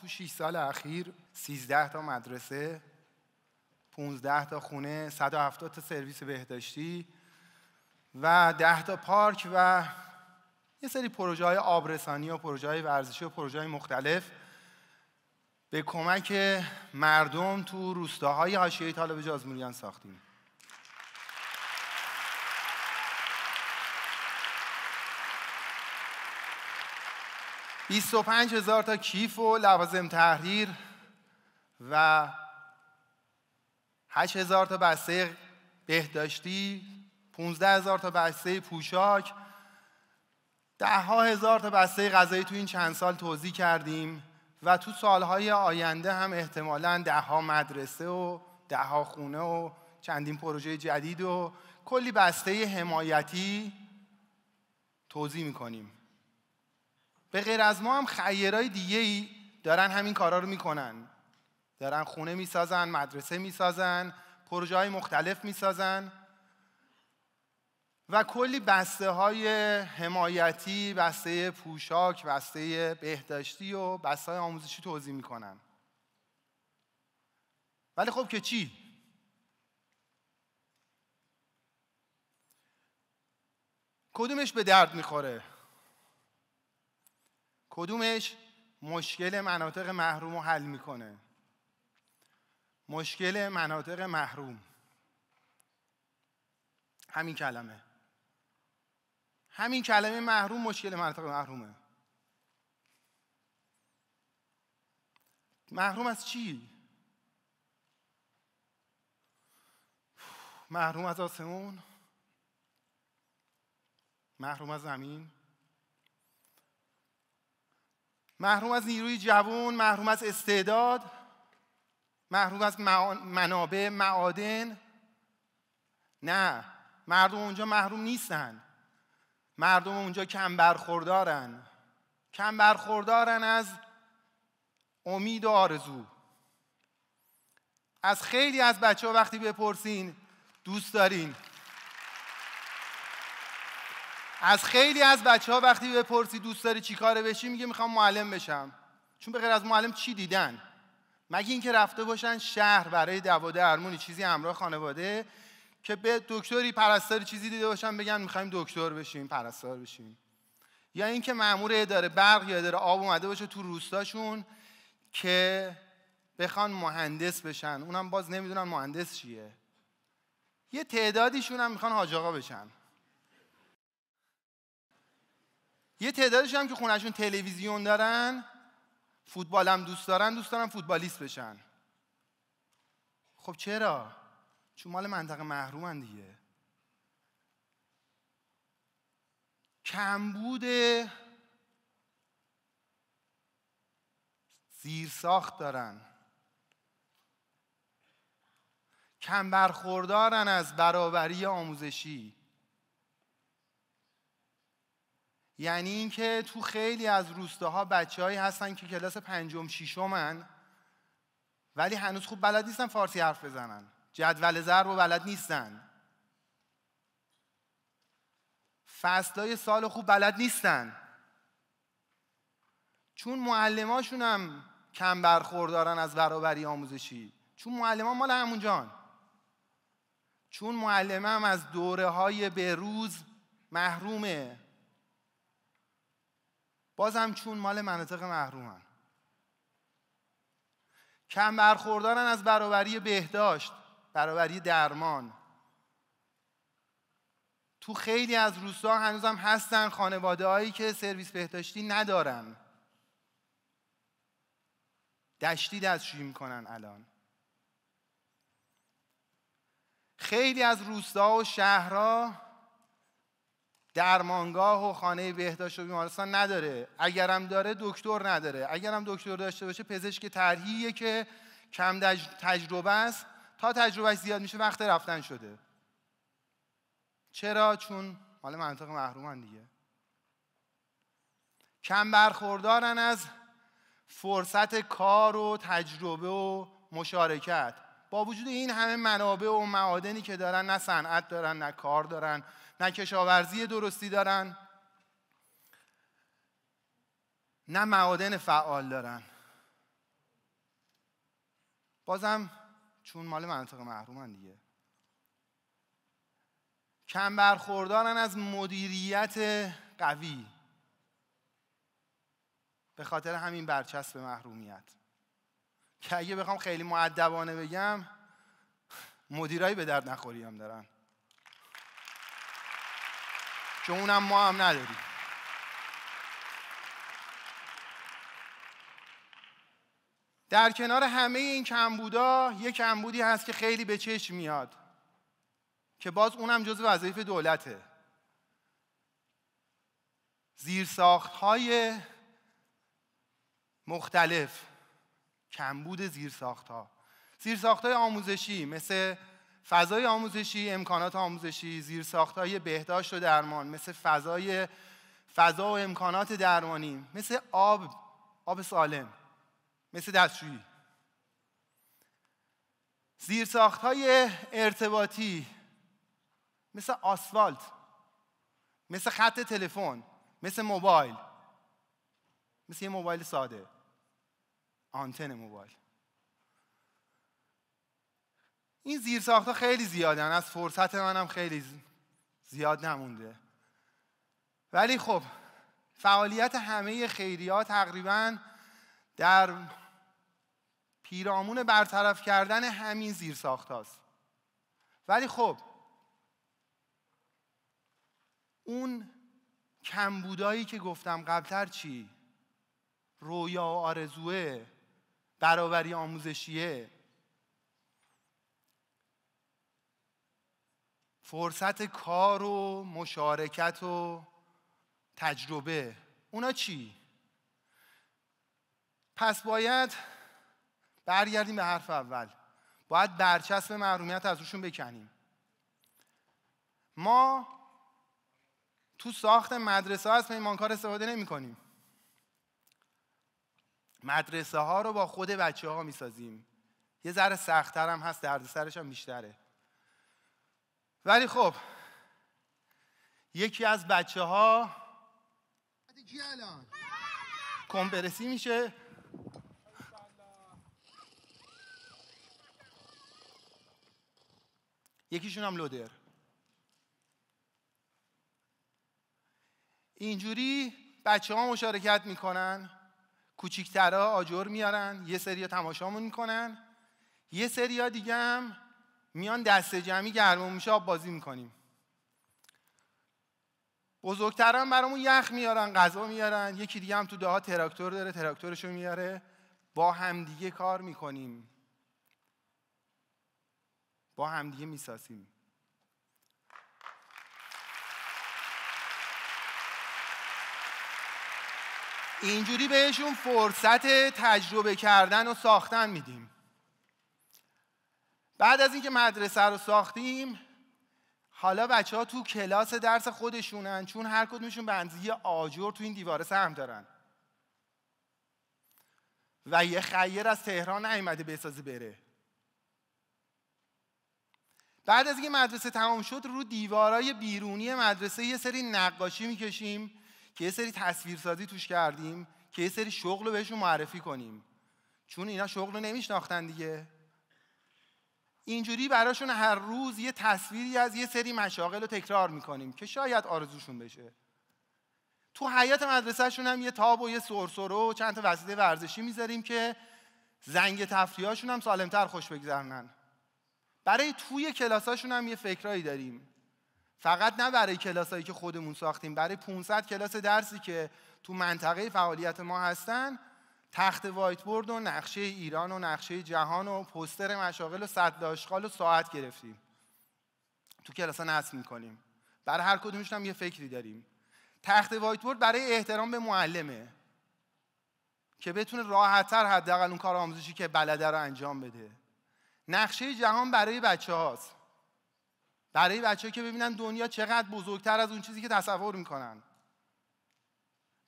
تو 6 سال اخیر 13 تا مدرسه 15 تا خونه 170 تا سرویس بهداشتی و 10 تا پارک و یه سری پروژه های آبرسانی و پروژه های ورزشی و پروژه های مختلف به کمک مردم تو روستاهای حاشیه طالب جازموریان ساختیم 25 هزار تا کیف و لوازم تحریر و 8 هزار تا بسته بهداشتی 15 هزار تا بسته پوشاک ده هزار تا بسته غذایی تو این چند سال توضیح کردیم و تو سالهای آینده هم احتمالا ده ها مدرسه و ده ها خونه و چندین پروژه جدید و کلی بسته حمایتی توضیح میکنیم به غیر از ما هم خیرهای دیگه ای دارن همین کارا رو میکنن دارن خونه میسازن مدرسه میسازن پروژه های مختلف میسازن و کلی بسته های حمایتی، بسته پوشاک، بسته بهداشتی و بسته های آموزشی توضیح میکنن. ولی خب که چی؟ کدومش به درد میخوره؟ کدومش مشکل مناطق محروم رو حل میکنه مشکل مناطق محروم همین کلمه همین کلمه محروم مشکل مناطق محرومه محروم از چی؟ محروم از آسمون محروم از زمین محروم از نیروی جوان، محروم از استعداد، محروم از منابع، معادن نه، مردم اونجا محروم نیستن مردم اونجا کم برخوردارن کم برخوردارن از امید و آرزو از خیلی از بچه ها وقتی بپرسین دوست دارین از خیلی از بچه ها وقتی بپرسی دوست داری چی کاره بشی میگه میخوام معلم بشم چون به غیر از معلم چی دیدن مگه اینکه رفته باشن شهر برای دوا درمونی چیزی همراه خانواده که به دکتری پرستاری چیزی دیده باشن بگن میخوایم دکتر بشیم پرستار بشیم یا اینکه مامور اداره برق یا اداره آب اومده باشه تو روستاشون که بخوان مهندس بشن اونم باز نمیدونن مهندس چیه یه تعدادیشون هم میخوان حاج بشن یه تعدادش هم که خونهشون تلویزیون دارن فوتبال هم دوست دارن دوست دارن فوتبالیست بشن خب چرا؟ چون مال منطقه محرومن دیگه کمبود زیرساخت دارن کم برخوردارن از برابری آموزشی یعنی اینکه تو خیلی از روستاها بچههایی هستن که کلاس پنجم ششمن ولی هنوز خوب بلد نیستن فارسی حرف بزنن جدول ضرب و بلد نیستن فصلای سال خوب بلد نیستن چون معلماشون هم کم برخوردارن از برابری آموزشی چون معلمان مال همونجان چون معلمم از دوره های بروز محرومه هم چون مال مناطق محرومن کم برخوردارن از برابری بهداشت برابری درمان تو خیلی از روستا هنوزم هستن خانواده هایی که سرویس بهداشتی ندارن دشتی دستشویی میکنن الان خیلی از روستا و شهرها درمانگاه و خانه بهداشت و بیمارستان نداره اگرم داره دکتر نداره اگرم دکتر داشته باشه پزشک ترهیه که کم تجربه است تا تجربهش زیاد میشه وقت رفتن شده چرا چون مال منطق محرومان دیگه کم برخوردارن از فرصت کار و تجربه و مشارکت با وجود این همه منابع و معادنی که دارن نه صنعت دارن نه کار دارن نه کشاورزی درستی دارن نه معادن فعال دارن بازم چون مال منطقه محرومن دیگه کم برخوردارن از مدیریت قوی به خاطر همین برچسب محرومیت که اگه بخوام خیلی معدبانه بگم مدیرایی به درد نخوری هم دارن که اونم ما هم نداریم در کنار همه این کمبودا یک کمبودی هست که خیلی به چشم میاد که باز اونم جز وظایف دولته زیرساخت های مختلف کمبود زیرساخت ها زیرساخت های آموزشی مثل فضای آموزشی، امکانات آموزشی، زیرساختهای بهداشت و درمان مثل فضای فضا و امکانات درمانی مثل آب، آب سالم مثل دستشویی زیرساختهای ارتباطی مثل آسفالت مثل خط تلفن مثل موبایل مثل یه موبایل ساده آنتن موبایل این ساخت خیلی زیادن از فرصت منم خیلی زیاد نمونده ولی خب فعالیت همه خیری تقریبا در پیرامون برطرف کردن همین زیر ولی خب اون کمبودایی که گفتم قبلتر چی؟ رویا و آرزوه برابری آموزشیه فرصت کار و مشارکت و تجربه اونا چی؟ پس باید برگردیم به حرف اول باید برچسب محرومیت از روشون بکنیم ما تو ساخت مدرسه ها از پیمانکار استفاده نمی کنیم مدرسه ها رو با خود بچه ها می یه ذره سختتر هم هست درد هم بیشتره ولی خب یکی از بچه ها کمپرسی میشه یکیشون هم لودر اینجوری بچه ها مشارکت میکنن کوچیکترها آجر میارن یه سری تماشامون میکنن یه سری دیگه هم میان دست جمعی گرمون میشه آب بازی میکنیم بزرگتران برامون یخ میارن غذا میارن یکی دیگه هم تو دهات تراکتور داره تراکتورش رو میاره با همدیگه کار میکنیم با همدیگه میساسیم اینجوری بهشون فرصت تجربه کردن و ساختن میدیم بعد از اینکه مدرسه رو ساختیم حالا بچه ها تو کلاس درس خودشونن چون هر کدومشون بنزیه یه آجر تو این دیواره سهم دارن و یه خیر از تهران نیومده بسازه بره بعد از اینکه مدرسه تمام شد رو دیوارای بیرونی مدرسه یه سری نقاشی میکشیم که یه سری تصویرسازی توش کردیم که یه سری شغل رو بهشون معرفی کنیم چون اینا شغل رو نمیشناختن دیگه اینجوری براشون هر روز یه تصویری از یه سری مشاغل رو تکرار میکنیم که شاید آرزوشون بشه تو حیات مدرسهشون هم یه تاب و یه سرسر و چند تا وسیله ورزشی میذاریم که زنگ تفریهاشون هم سالمتر خوش بگذرنن برای توی کلاساشون هم یه فکرایی داریم فقط نه برای کلاسایی که خودمون ساختیم برای 500 کلاس درسی که تو منطقه فعالیت ما هستن تخت وایت بورد و نقشه ایران و نقشه جهان و پوستر مشاغل و صد و ساعت گرفتیم تو کلاسا نصب میکنیم برای هر کدومشون هم یه فکری داریم تخت وایت بورد برای احترام به معلمه که بتونه راحتتر حداقل اون کار آموزشی که بلده رو انجام بده نقشه جهان برای بچه هاست برای بچه که ببینن دنیا چقدر بزرگتر از اون چیزی که تصور میکنن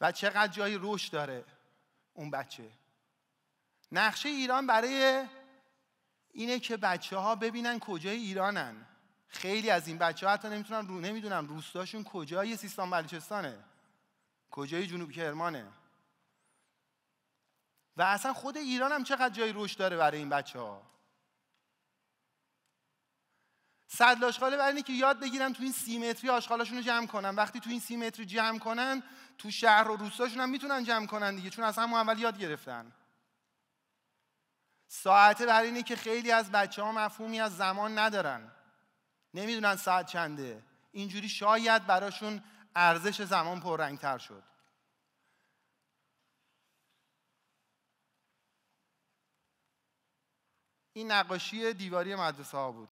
و چقدر جایی رشد داره اون بچه نقشه ایران برای اینه که بچه ها ببینن کجای ایرانن خیلی از این بچه ها حتی نمیتونن رو نمیدونم روستاشون کجای سیستان بلوچستانه کجای جنوب کرمانه و اصلا خود ایران هم چقدر جای روش داره برای این بچه ها صد آشغاله برای اینه که یاد بگیرن تو این سی متری رو جمع کنن وقتی تو این سی متری جمع کنن تو شهر و روستاشون هم میتونن جمع کنن دیگه چون از همون اول یاد گرفتن ساعته برای اینه که خیلی از بچه ها مفهومی از زمان ندارن نمیدونن ساعت چنده اینجوری شاید براشون ارزش زمان پررنگتر شد این نقاشی دیواری مدرسه ها بود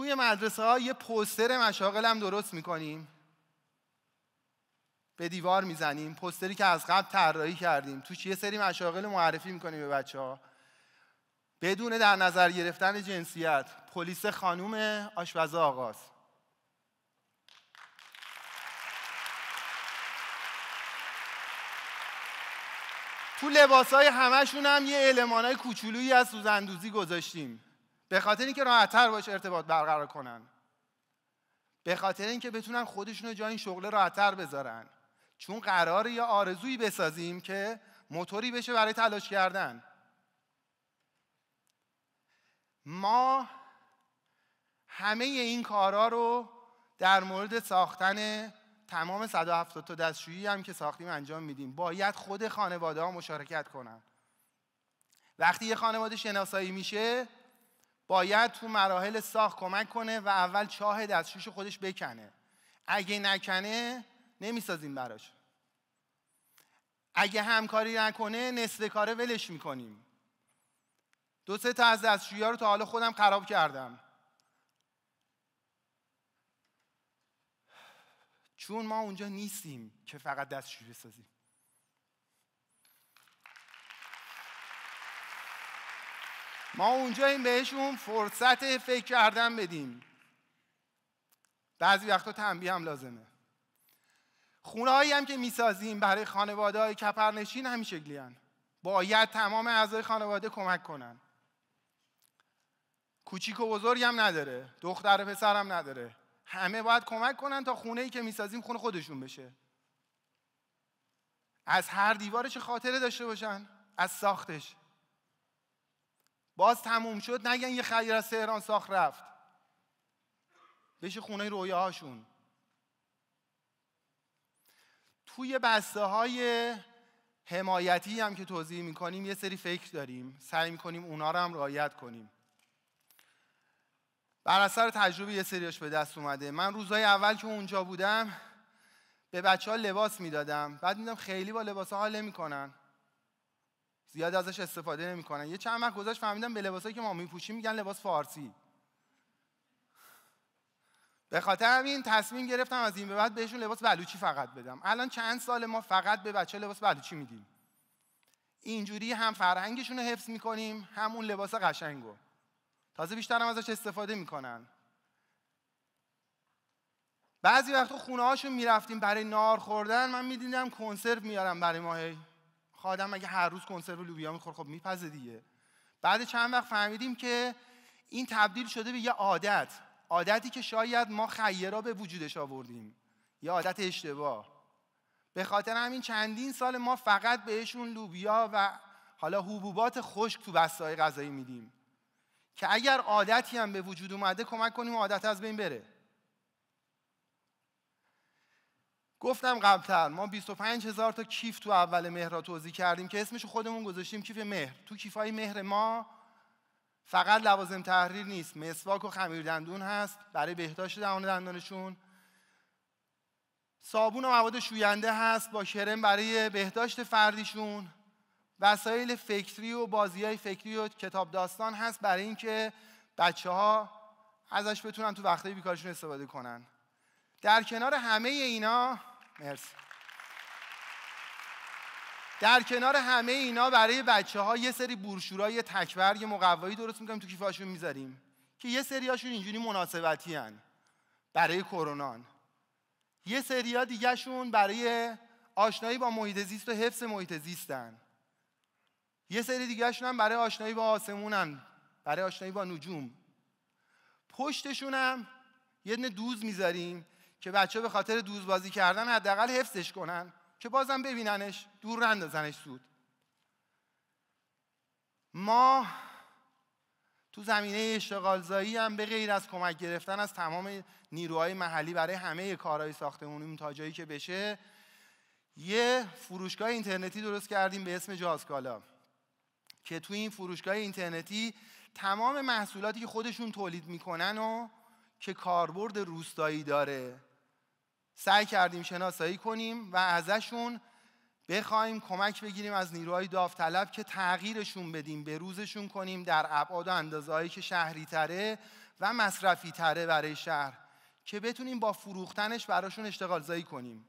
توی مدرسه ها یه پوستر مشاغل هم درست میکنیم به دیوار میزنیم پستری که از قبل طراحی کردیم توش یه سری مشاغل معرفی میکنیم به بچه ها بدون در نظر گرفتن جنسیت پلیس خانوم آشپز آغاز. تو های همشون هم یه علمان های کوچولویی از سوزندوزی گذاشتیم به خاطر اینکه راحتتر باش ارتباط برقرار کنن به خاطر اینکه بتونن خودشون رو جای این شغله راحتتر بذارن چون قرار یا آرزویی بسازیم که موتوری بشه برای تلاش کردن ما همه این کارا رو در مورد ساختن تمام 170 تا دستشویی هم که ساختیم انجام میدیم باید خود خانواده ها مشارکت کنن وقتی یه خانواده شناسایی میشه باید تو مراحل ساخت کمک کنه و اول چاه دستشوش خودش بکنه اگه نکنه نمیسازیم براش اگه همکاری نکنه نصف کاره ولش میکنیم دو سه تا از دستشویی رو تا حالا خودم خراب کردم چون ما اونجا نیستیم که فقط دستشویی بسازیم ما اونجا این بهشون فرصت فکر کردن بدیم بعضی وقتا تنبیه هم لازمه خونه هایی هم که میسازیم برای خانواده های کپرنشین همین شکلی باید تمام اعضای خانواده کمک کنن کوچیک و بزرگ هم نداره دختر و پسر هم نداره همه باید کمک کنن تا خونه ای که میسازیم خونه خودشون بشه از هر دیوارش خاطره داشته باشن از ساختش باز تموم شد نگن یه خیر از تهران ساخت رفت بشه خونه رویاهاشون توی بسته های حمایتی هم که توضیح میکنیم یه سری فکر داریم سعی میکنیم اونا رو هم رعایت کنیم بر اثر تجربه یه سریاش به دست اومده من روزهای اول که اونجا بودم به بچه ها لباس میدادم بعد میدم خیلی با لباس ها حال نمیکنن زیاد ازش استفاده نمیکنن یه چند وقت گذشت فهمیدم به لباسایی که ما میپوشیم میگن لباس فارسی به خاطر همین تصمیم گرفتم از این به بعد بهشون لباس بلوچی فقط بدم الان چند سال ما فقط به بچه لباس بلوچی میدیم اینجوری هم فرهنگشون رو حفظ میکنیم هم اون لباس قشنگو تازه بیشتر هم ازش استفاده میکنن بعضی وقتا خونه هاشون میرفتیم برای نار خوردن من میدیدم کنسرو میارم برای ما خادم اگه هر روز کنسرو لوبیا میخور خب میپزه دیگه بعد چند وقت فهمیدیم که این تبدیل شده به یه عادت عادتی که شاید ما خیرا به وجودش آوردیم یه عادت اشتباه به خاطر همین چندین سال ما فقط بهشون لوبیا و حالا حبوبات خشک تو بسته‌های غذایی میدیم که اگر عادتی هم به وجود اومده کمک کنیم عادت از بین بره گفتم قبلتر ما 25 هزار تا کیف تو اول مهر را توضیح کردیم که اسمش خودمون گذاشتیم کیف مهر تو های مهر ما فقط لوازم تحریر نیست مسواک و خمیر دندون هست برای بهداشت دهان دندانشون صابون و مواد شوینده هست با کرم برای بهداشت فردیشون وسایل فکری و بازی های فکری و کتاب داستان هست برای اینکه بچه ها ازش بتونن تو وقتهای بیکارشون استفاده کنن در کنار همه اینا مرسی در کنار همه اینا برای بچه ها یه سری بورشورای تکبر یه مقوایی درست میکنیم تو کیفاشون میذاریم که یه سریاشون اینجوری مناسبتی برای کرونان یه سری دیگه دیگهشون برای آشنایی با محیط زیست و حفظ محیط زیستن یه سری دیگهشون هم برای آشنایی با آسمونن برای آشنایی با نجوم پشتشون هم یه دونه دوز میذاریم که بچه به خاطر دوزبازی کردن حداقل حفظش کنن که بازم ببیننش دور نندازنش سود ما تو زمینه اشتغالزایی هم به غیر از کمک گرفتن از تمام نیروهای محلی برای همه کارهای ساختمونی تا جایی که بشه یه فروشگاه اینترنتی درست کردیم به اسم جازکالا که تو این فروشگاه اینترنتی تمام محصولاتی که خودشون تولید میکنن و که کاربرد روستایی داره سعی کردیم شناسایی کنیم و ازشون بخوایم کمک بگیریم از نیروهای داوطلب که تغییرشون بدیم روزشون کنیم در ابعاد و اندازه‌هایی که شهری تره و مصرفی تره برای شهر که بتونیم با فروختنش براشون اشتغال زایی کنیم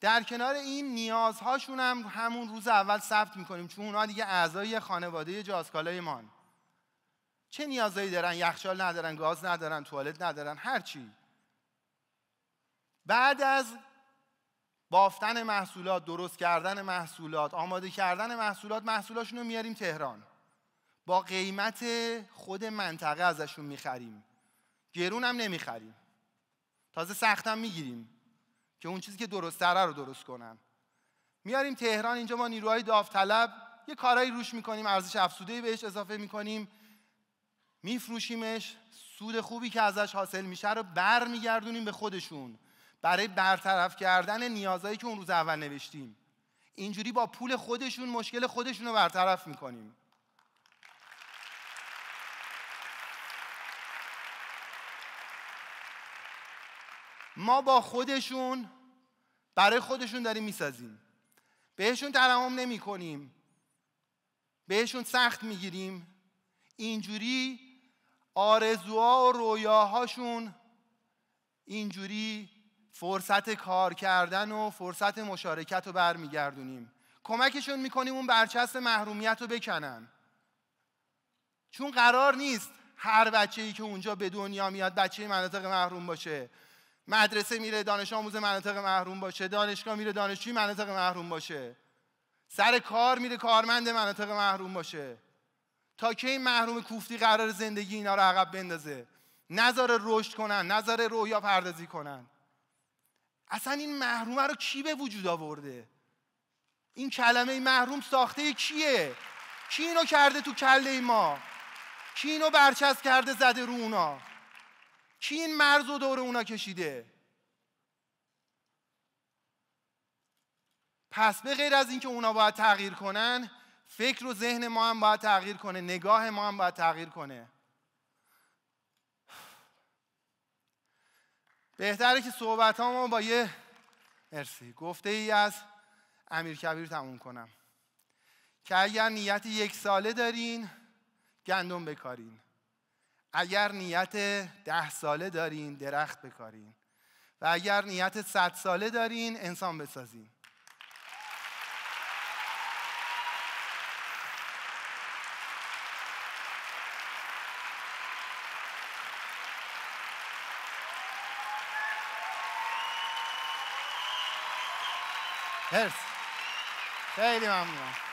در کنار این نیازهاشون هم همون روز اول ثبت میکنیم چون اونا دیگه اعضای خانواده جازکالای چه نیازایی دارن یخچال ندارن گاز ندارن توالت ندارن هر چی بعد از بافتن محصولات درست کردن محصولات آماده کردن محصولات محصولاشون رو میاریم تهران با قیمت خود منطقه ازشون میخریم گرون هم نمیخریم تازه سختم میگیریم که اون چیزی که درست تره رو درست کنن میاریم تهران اینجا ما نیروهای داوطلب یه کارایی روش میکنیم ارزش افزوده بهش اضافه میکنیم میفروشیمش سود خوبی که ازش حاصل میشه رو برمیگردونیم به خودشون برای برطرف کردن نیازهایی که اون روز اول نوشتیم اینجوری با پول خودشون مشکل خودشون رو برطرف میکنیم ما با خودشون برای خودشون داریم میسازیم بهشون ترحم نمیکنیم بهشون سخت میگیریم اینجوری آرزوها و رویاهاشون اینجوری فرصت کار کردن و فرصت مشارکت رو برمیگردونیم کمکشون میکنیم اون برچسب محرومیت رو بکنن چون قرار نیست هر بچه ای که اونجا به دنیا میاد بچه مناطق محروم باشه مدرسه میره دانش آموز مناطق محروم باشه دانشگاه میره دانشجوی مناطق محروم باشه سر کار میره کارمند مناطق محروم باشه تا که این محروم کوفتی قرار زندگی اینا رو عقب بندازه نظر رشد کنن نظر رویا پردازی کنن اصلا این محرومه رو کی به وجود آورده این کلمه محروم ساخته کیه کی اینو کرده تو کله ما کی اینو برچسب کرده زده رو اونا کی این مرز و دور اونا کشیده پس به غیر از اینکه اونا باید تغییر کنن فکر و ذهن ما هم باید تغییر کنه نگاه ما هم باید تغییر کنه بهتره که صحبت ما با یه مرسی گفته ای از امیر کبیر تموم کنم که اگر نیت یک ساله دارین گندم بکارین اگر نیت ده ساله دارین درخت بکارین و اگر نیت صد ساله دارین انسان بسازین هرس خیلی ممنونم